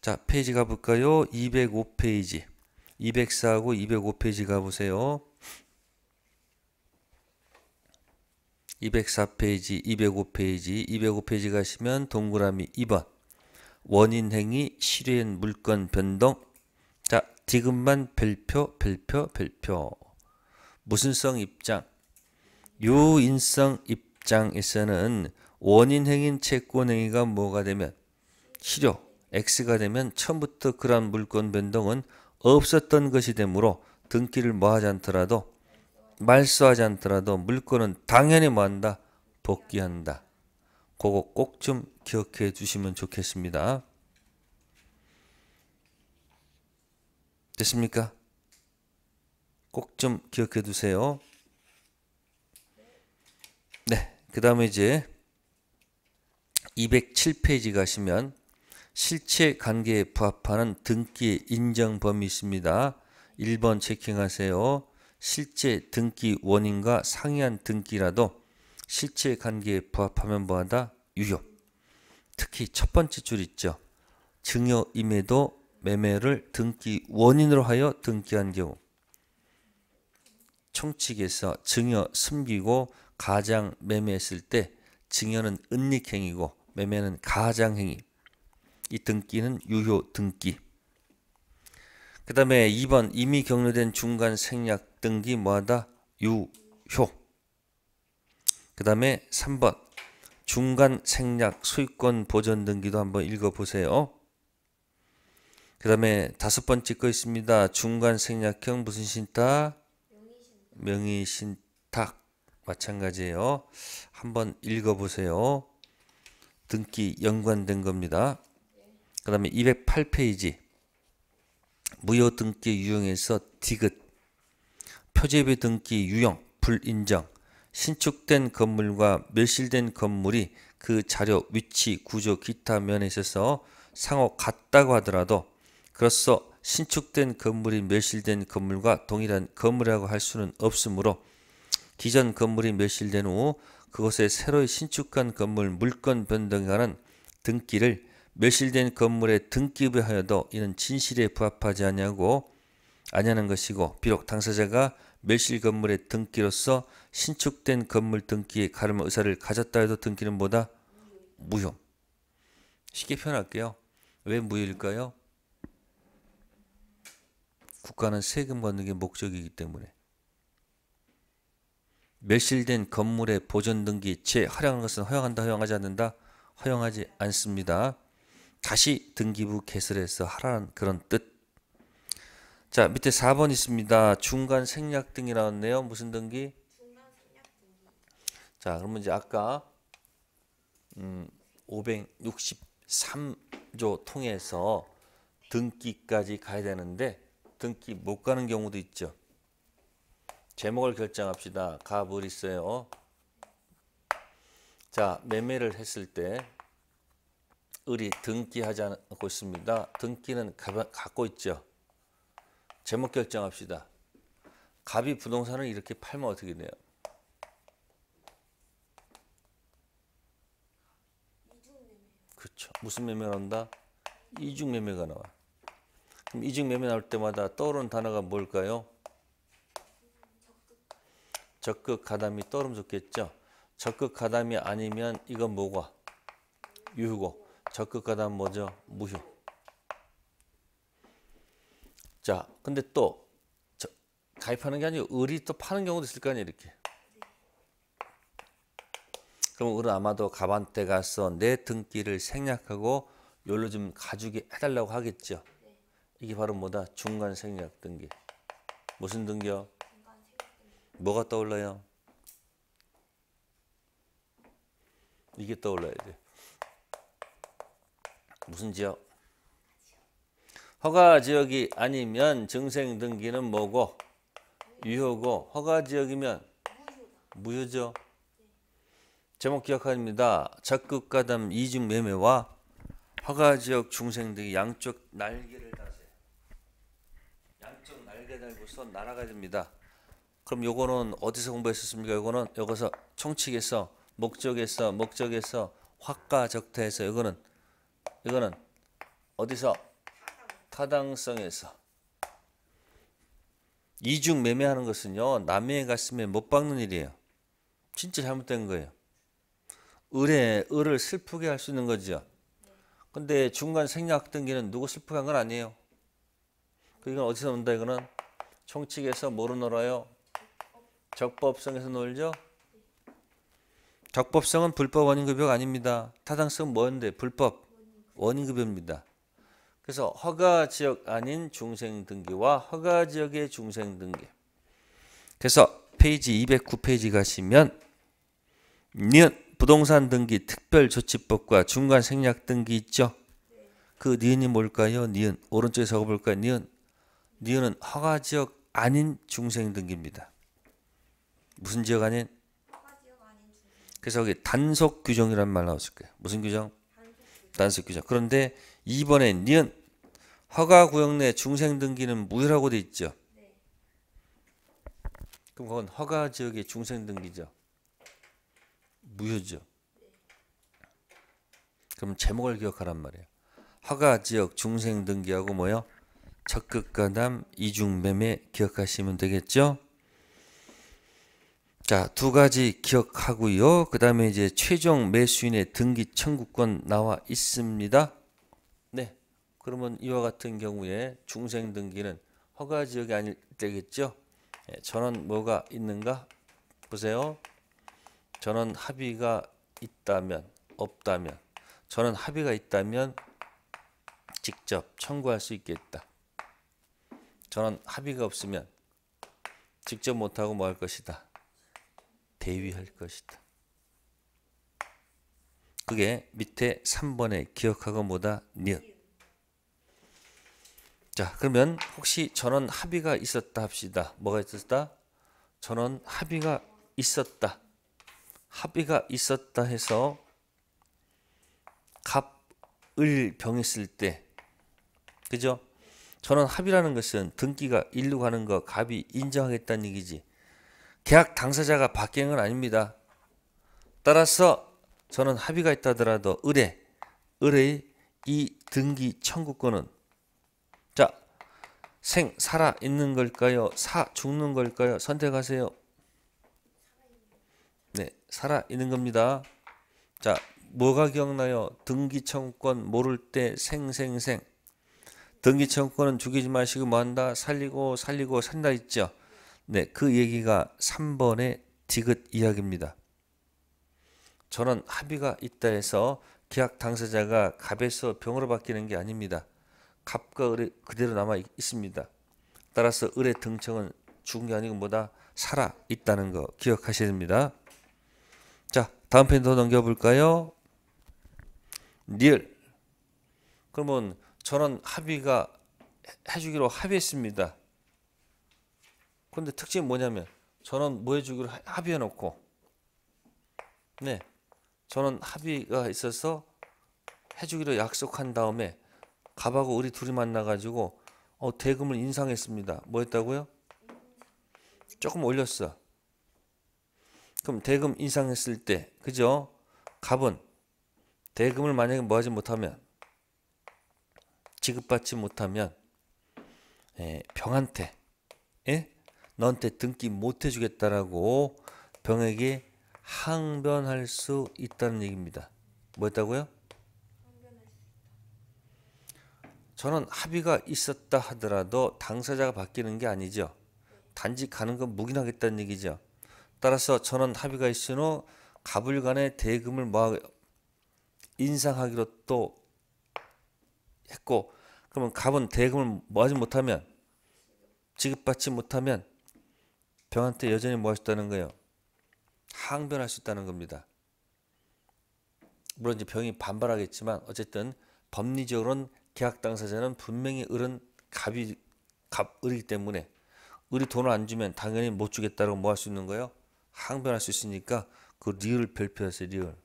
자, 페이지 가볼까요? 205페이지. 204하고 205페이지 가보세요. 204페이지, 205페이지, 205페이지 가시면 동그라미 2번. 원인 행위 실현 물건 변동. 자, 지금만 별표, 별표, 별표. 무슨성 입장, 유인성 입장에서는 원인행인 채권행위가 뭐가 되면 실효 x가 되면 처음부터 그러한 물권 변동은 없었던 것이 되므로 등기를 뭐하지 않더라도 말소하지 않더라도 물건은 당연히 뭐한다? 복귀한다. 그거 꼭 좀 기억해 주시면 좋겠습니다. 됐습니까? 꼭좀 기억해 두세요. 네. 그 다음에 이제 207페이지 가시면 실체 관계에 부합하는 등기 인정 범위 있습니다. 1번 체킹하세요. 실제 등기 원인과 상이한 등기라도 실체 관계에 부합하면 뭐하다? 유효. 특히 첫 번째 줄 있죠. 증여임에도 매매를 등기 원인으로 하여 등기한 경우 총칙에서 증여 숨기고 가장 매매했을 때 증여는 은닉행위고 매매는 가장행위. 이 등기는 유효 등기. 그 다음에 2번 이미 격려된 중간 생략 등기 뭐하다? 유효. 그 다음에 3번 중간 생략 소유권 보전 등기도 한번 읽어보세요. 그 다음에 다섯 번째 거 있습니다. 중간 생략형 무슨 신탁? 명의신탁 마찬가지예요. 한번 읽어보세요. 등기 연관된 겁니다. 그 다음에 208페이지 무효 등기 유형에서 디귿 표제비 등기 유형 불인정 신축된 건물과 멸실된 건물이 그 자료 위치 구조 기타 면에 있어서 상호 같다고 하더라도 그렇소 신축된 건물이 멸실된 건물과 동일한 건물이라고 할 수는 없으므로 기존 건물이 멸실된 후 그곳에 새로 이 신축한 건물 물건 변동에 관한 등기를 멸실된 건물에 등기부하여도 이는 진실에 부합하지 않냐고 아니하는 것이고 비록 당사자가 멸실 건물의 등기로서 신축된 건물 등기에 가름 의사를 가졌다 해도 등기는 뭐다? 무효. 쉽게 표현할게요. 왜 무효일까요? 국가는 세금 받는 게 목적이기 때문에 멸실된 건물의 보존 등기 재활용한 것은 허용한다 허용하지 않는다 허용하지 않습니다. 다시 등기부 개설해서 하라는 그런 뜻. 자 밑에 4번 있습니다. 중간 생략 등이 나왔네요. 무슨 등기? 자 그러면 이제 아까 음, 563조 통해서 등기까지 가야 되는데 등기 못 가는 경우도 있죠. 제목을 결정합시다. 갑을 있어요. 자, 매매를 했을 때 을이 등기하지 않고 있습니다. 등기는 갖고 있죠. 제목 결정합시다. 갑이 부동산을 이렇게 팔면 어떻게 돼요? 그렇죠. 무슨 매매를 한다? 이중 매매가 나와. 그럼 이직 매매 나올 때마다 떠오르는 단어가 뭘까요? 적극 가담이 떠오르면 좋겠죠. 적극 가담이 아니면 이건 뭐가? 유효고. 적극 가담 뭐죠? 무효. 자, 근데 또 저, 가입하는 게 아니고 을이 또 파는 경우도 있을 거 아니에요, 이렇게. 그럼 을은 아마도 가반대 가서 내 등기를 생략하고 여로좀 가주게 해달라고 하겠죠. 이게 바로 뭐다? 중간 생략 등기. 무슨 등기요? 뭐가 떠올라요? 이게 떠올라야 돼. 무슨 지역? 허가 지역이 아니면 증생 등기는 뭐고? 유효고 허가 지역이면 무효죠. 제목 기억합니다. 적극 가담 이중 매매와 허가 지역 중생 등기 양쪽 날개를 우선 나라가 됩니다. 그럼 요거는 어디서 공부했었습니까? 요거는 여기서 총칙에서 목적에서 목적에서 화가 적태에서 이거는 이거는 어디서 타당성에서 이중 매매하는 것은요 남의 가슴에 못 박는 일이에요. 진짜 잘못된 거예요. 을에 을을 슬프게 할 수 있는 거죠. 근데 중간 생략등기는 누구 슬프게 한 건 아니에요. 그러니까 이건 어디서 온다 이거는 총칙에서 뭐로 놀아요? 적법성에서 놀죠? 적법성은 불법 원인급여가 아닙니다. 타당성은 뭔데? 불법 원인급여입니다. 그래서 허가 지역 아닌 중생 등기와 허가 지역의 중생 등기. 그래서 페이지 209페이지 가시면 니은 부동산 등기 특별 조치법과 중간 생략 등기 있죠? 그 니은이 뭘까요? 니은 오른쪽에 적어볼까요? 니은 니은은 허가 지역 아닌 중생 등기입니다. 무슨 지역 아닌? 그래서 여기 단속 규정이란 말 나왔을 거예요. 무슨 규정? 단속 규정. 그런데 2번에 니은 허가 구역 내 중생 등기는 무효라고 돼 있죠. 그럼 그건 허가 지역의 중생 등기죠. 무효죠. 그럼 제목을 기억하란 말이에요. 허가 지역 중생 등기하고 뭐요? 적극가담 이중매매 기억하시면 되겠죠. 자, 두 가지 기억하고요. 그 다음에 이제 최종 매수인의 등기 청구권 나와 있습니다. 네. 그러면 이와 같은 경우에 중생 등기는 허가 지역이 아닐 때겠죠. 예, 전원 뭐가 있는가? 보세요. 전원 합의가 있다면, 없다면, 전원 합의가 있다면 직접 청구할 수 있겠다. 저는 합의가 없으면 직접 못하고 뭐 할 것이다. 대위할 것이다. 그게 밑에 3번에 기억하고 뭐다 니은. 자 그러면 혹시 전원 합의가 있었다 합시다. 뭐가 있었다? 전원 합의가 있었다. 합의가 있었다 해서 갑을 병했을 때 그죠? 저는 합의라는 것은 등기가 일로 가는 거 갑이 인정하겠다는 얘기지. 계약 당사자가 바뀌는 건 아닙니다. 따라서 저는 합의가 있다더라도 의뢰, 의뢰의 이 등기 청구권은 자, 생, 살아 있는 걸까요? 사, 죽는 걸까요? 선택하세요. 네, 살아 있는 겁니다. 자, 뭐가 기억나요? 등기청구권 모를 때 생생생 등기청구권은 죽이지 마시고 뭐 한다 살리고 살리고 산다 있죠. 네, 그 얘기가 3번의 디귿 이야기입니다. 저는 합의가 있다 해서 계약 당사자가 갑에서 병으로 바뀌는 게 아닙니다. 갑과 을이 그대로 남아 있습니다. 따라서 을의 등청은 죽은 게 아니고 뭐다 살아 있다는 거 기억하셔야 됩니다. 자, 다음 편더 넘겨볼까요? 니을 그러면 저는 합의가 해주기로 합의했습니다. 그런데 특징이 뭐냐면 저는 뭐 해주기로 합의해놓고 네 저는 합의가 있어서 해주기로 약속한 다음에 갑하고 우리 둘이 만나가지고 어, 대금을 인상했습니다. 뭐 했다고요? 조금 올렸어. 그럼 대금 인상했을 때 그죠? 갑은 대금을 만약에 뭐하지 못하면 지급받지 못하면 예, 병한테 예? 너한테 등기 못 해주겠다라고 병에게 항변할 수 있다는 얘기입니다. 뭐였다고요? 저는 합의가 있었다 하더라도 당사자가 바뀌는 게 아니죠. 단지 가는 건 묵인하겠다는 얘기죠. 따라서 저는 합의가 있은 후 가불간의 대금을 뭐 인상하기로 또 했고 그러면 갑은 대금을 모하지 못하면 지급받지 못하면 병한테 여전히 뭐할수 있다는 거예요? 항변할 수 있다는 겁니다. 물론 이제 병이 반발하겠지만 어쨌든 법리적으로는 계약 당사자는 분명히 을은 갑이 갑을이기 때문에 을이 돈을 안 주면 당연히 못 주겠다고 뭐할수 있는 거예요? 항변할 수 있으니까 그 리을 별표였어요. 리을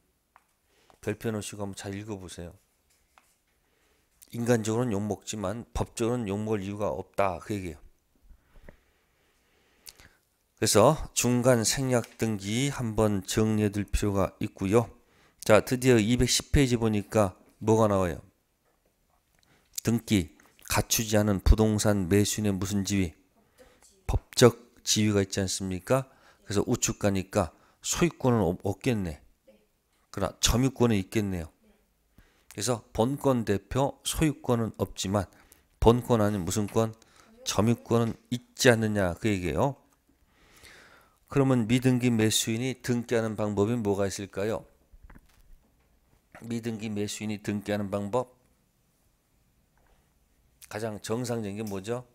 별표 놓으시고 한번 잘 읽어보세요. 인간적으로는 욕먹지만 법적으로는 욕먹을 이유가 없다. 그 얘기예요. 그래서 중간 생략 등기 한번 정리해 둘 필요가 있고요. 자, 드디어 210페이지 보니까 뭐가 나와요? 등기 갖추지 않은 부동산 매수인의 무슨 지위? 법적, 법적 지위가 있지 않습니까? 그래서 우측 가니까 소유권은 없겠네. 그러나 점유권은 있겠네요. 그래서 본권 대표 소유권은 없지만 본권 아닌 무슨 권? 점유권은 있지 않느냐 그 얘기예요. 그러면 미등기 매수인이 등기하는 방법이 뭐가 있을까요? 미등기 매수인이 등기하는 방법 가장 정상적인 게 뭐죠?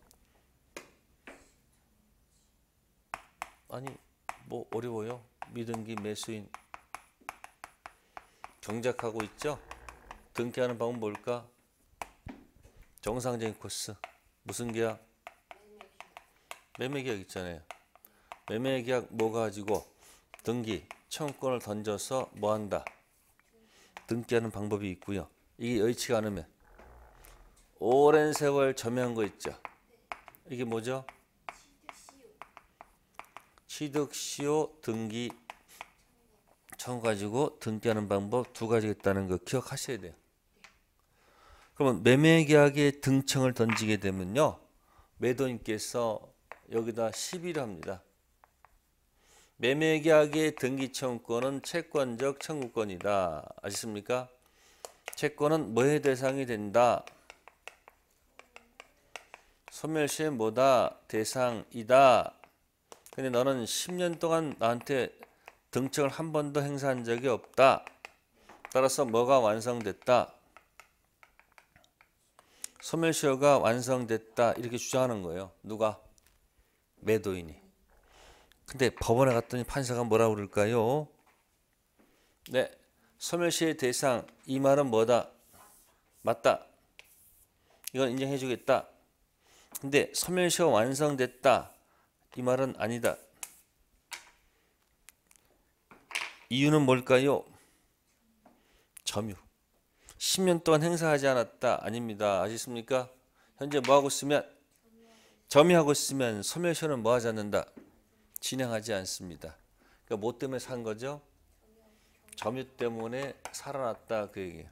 아니 뭐 어려워요. 미등기 매수인 정작하고 있죠? 등기하는 방법 은 뭘까? 정상적인 코스. 무슨 계약? 매매 계약 있잖아요. 매매 계약 뭐 가지고 등기 청권을 던져서 뭐 한다? 등기하는 방법이 있고요. 이게 여의치가 않으면 오랜 세월 점유한 거 있죠. 이게 뭐죠? 취득시효 등기 청구 가지고 등기하는 방법 두 가지 있다는 거 기억하셔야 돼요. 그러면 매매 계약에 등청을 던지게 되면요. 매도인께서 여기다 시비를 합니다. 매매 계약의 등기 청구권은 채권적 청구권이다. 아시니까 채권은 뭐의 대상이 된다? 소멸시의 뭐다? 대상이다. 근데 너는 10년 동안 나한테 등청을 한 번도 행사한 적이 없다. 따라서 뭐가 완성됐다? 소멸시효가 완성됐다 이렇게 주장하는 거예요. 누가? 매도인이. 근데 법원에 갔더니 판사가 뭐라 그럴까요? 네. 소멸시의 대상 이 말은 뭐다? 맞다. 이건 인정해 주겠다. 근데 소멸시효 완성됐다. 이 말은 아니다. 이유는 뭘까요? 점유. 10년 동안 행사하지 않았다. 아닙니다. 아시습니까? 현재 뭐하고 있으면 점유하고 있으면 소멸시효는 뭐하지 않는다. 진행하지 않습니다. 그러니까 뭐 때문에 산 거죠? 점유 때문에 살아났다 그 얘기예요.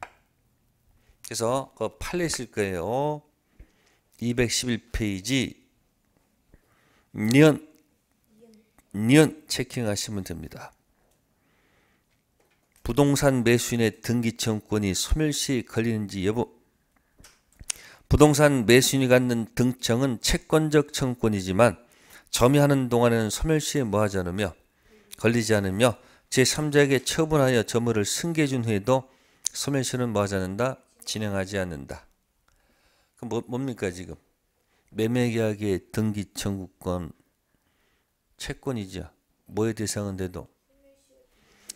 그래서 그 팔려 을 거예요. 211페이지 니언 니언 체킹하시면 됩니다. 부동산 매수인의 등기청구권이 소멸시 걸리는지 여부 부동산 매수인이 갖는 등청은 채권적 청구권이지만 점유하는 동안에는 소멸시에 뭐하지 않으며 걸리지 않으며 제3자에게 처분하여 점유를 승계준 해 후에도 소멸시는 뭐하지 않는다? 진행하지 않는다. 그럼 뭐, 뭡니까 지금? 매매계약의 등기청구권 채권이죠. 뭐의 대상은 돼도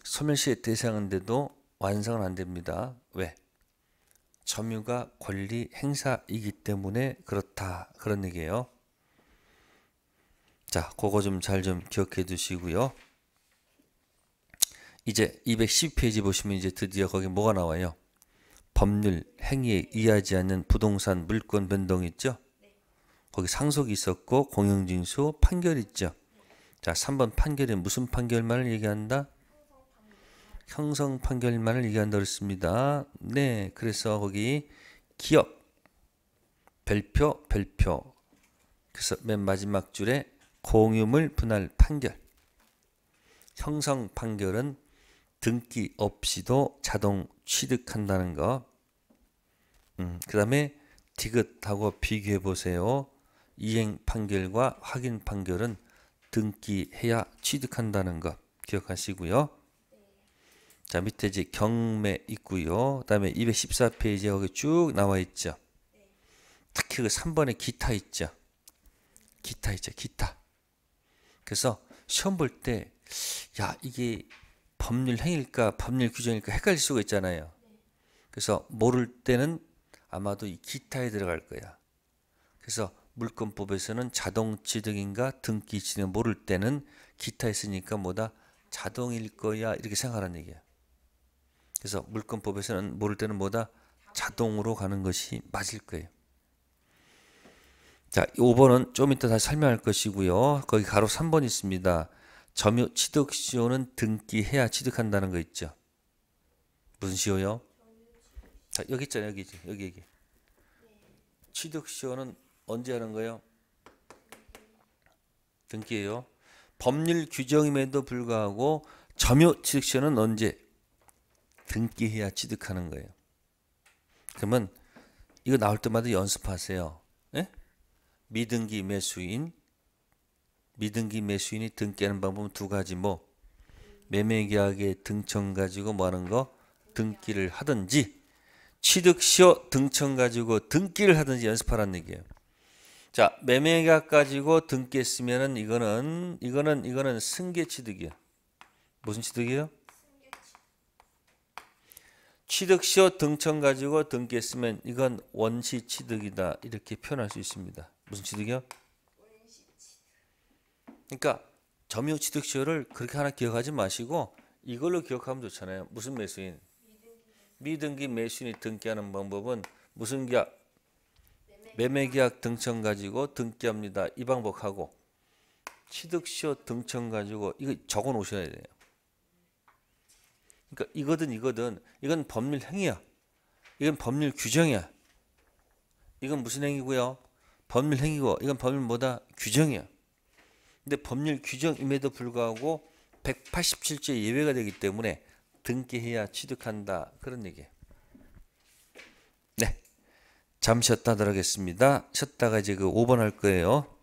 소멸시의 대상인데도 완성은 안 됩니다. 왜? 점유가 권리 행사이기 때문에 그렇다. 그런 얘기예요. 자, 그거 좀 잘좀 좀 기억해 두시고요. 이제 210페이지 보시면 이제 드디어 거기 뭐가 나와요? 법률 행위에 이하지 않는 부동산 물권 변동 있죠? 거기 상속이 있었고 공영징수 판결 있죠? 자, 3번 판결이 무슨 판결만을 얘기한다? 형성 판결만을 얘기한다 그랬습니다. 네, 그래서 거기 기업 별표 별표 그래서 맨 마지막 줄에 공유물 분할 판결 형성 판결은 등기 없이도 자동 취득한다는 것. 음, 그 다음에 디귿하고 비교해 보세요. 이행 판결과 확인 판결은 등기해야 취득한다는 것 기억하시고요. 자, 밑에 이제 경매 있고요. 그다음에 2 1 4페이지여기쭉 나와 있죠. 특히 그 3번에 기타 있죠. 기타 있죠. 기타. 그래서 시험 볼 때 야, 이게 법률 행위일까 법률 규정일까 헷갈릴 수가 있잖아요. 그래서 모를 때는 아마도 이 기타에 들어갈 거야. 그래서 물권법에서는 자동 취득인가 등기 지능 모를 때는 기타 있으니까 뭐다 자동일 거야 이렇게 생각하는 얘기야. 그래서 물권법에서는 모를 때는 뭐다? 자동으로 가는 것이 맞을 거예요. 자, 5번은 좀 이따 다시 설명할 것이고요. 거기 가로 3번 있습니다. 점유 취득 시효는 등기해야 취득한다는 거 있죠. 무슨 시효요? 자, 여기 있잖아요. 여기 있죠. 여기 여기. 취득 시효는 언제 하는 거예요? 등기예요. 법률 규정임에도 불구하고 점유 취득 시효는 언제? 등기해야 취득하는 거예요. 그러면 이거 나올 때마다 연습하세요. 예? 미등기 매수인, 미등기 매수인이 등기하는 방법은 두 가지 뭐 매매계약에 등청 가지고 뭐 하는 거 등기를 하든지 취득시효 등청 가지고 등기를 하든지 연습하라는 얘기예요. 자 매매계약 가지고 등기했으면은 이거는 이거는 이거는 승계 취득이야. 무슨 취득이에요? 취득시효 등천 가지고 등기했으면 이건 원시 취득이다 이렇게 표현할 수 있습니다. 무슨 취득이요? 그러니까 점유 취득시효를 그렇게 하나 기억하지 마시고 이걸로 기억하면 좋잖아요. 무슨 매수인? 미등기 매수인이 등기하는 방법은 무슨 계약? 매매계약 등천 가지고 등기합니다. 이 방법하고 취득시효 등천 가지고 이거 적어 놓으셔야 돼요. 그러니까 이거든 이거든 이건 법률 행위야. 이건 법률 규정이야. 이건 무슨 행위고요? 법률 행위고 이건 법률 뭐다? 규정이야. 근데 법률 규정임에도 불구하고 1 8 7조 예외가 되기 때문에 등기해야 취득한다. 그런 얘기. 네. 잠시 쉬었다 들어가겠습니다. 쉬었다가 이제 그 5번 할 거예요.